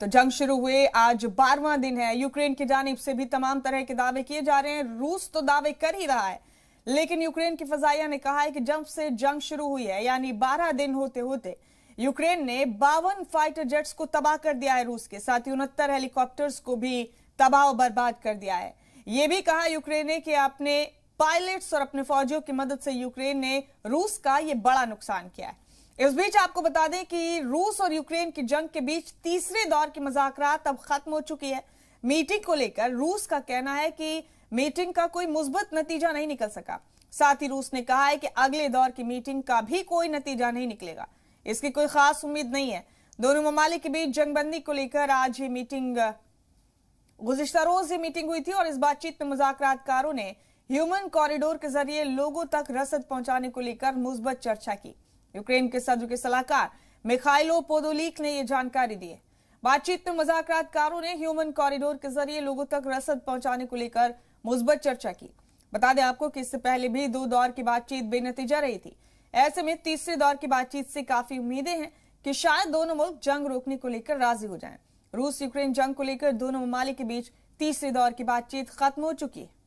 तो जंग शुरू हुए आज बारवा दिन है यूक्रेन की जानब से भी तमाम तरह के दावे किए जा रहे हैं रूस तो दावे कर ही रहा है लेकिन यूक्रेन की फजाइया ने कहा है कि जंग से जंग शुरू हुई है यानी बारह दिन होते होते यूक्रेन ने बावन फाइटर जेट्स को तबाह कर दिया है रूस के साथ ही उनहत्तर हेलीकॉप्टर्स को भी तबाह बर्बाद कर दिया है ये भी कहा यूक्रेन ने कि अपने पायलट्स और अपने फौजियों की मदद से यूक्रेन ने रूस का ये बड़ा नुकसान किया है इस बीच आपको बता दें कि रूस और यूक्रेन की जंग के बीच तीसरे दौर की मजाकरात अब खत्म हो चुकी है मीटिंग को लेकर रूस का कहना है कि मीटिंग का कोई मुस्बत नतीजा नहीं निकल सका साथ ही रूस ने कहा है कि अगले दौर की मीटिंग का भी कोई नतीजा नहीं निकलेगा इसकी कोई खास उम्मीद नहीं है दोनों ममालिक के बीच जंगबंदी को लेकर आज ये मीटिंग गुजश्ता रोज ये मीटिंग हुई थी और इस बातचीत में मुजाकरातकारों ने ह्यूमन कॉरिडोर के जरिए लोगों तक रसद पहुंचाने को लेकर मुस्बत चर्चा की यूक्रेन के सदर के सलाहकार मिखाइलो पोदोलिक ने यह जानकारी दी है बातचीत में मजाकतकारों ने ह्यूमन कॉरिडोर के जरिए लोगों तक रसद पहुंचाने को लेकर मुस्बत चर्चा की बता दें आपको कि इससे पहले भी दो दौर की बातचीत बेनतीजा रही थी ऐसे में तीसरे दौर की बातचीत से काफी उम्मीदें हैं कि शायद दोनों मुल्क जंग रोकने को लेकर राजी हो जाएं। रूस यूक्रेन जंग को लेकर दोनों ममालिक के बीच तीसरे दौर की बातचीत खत्म हो चुकी है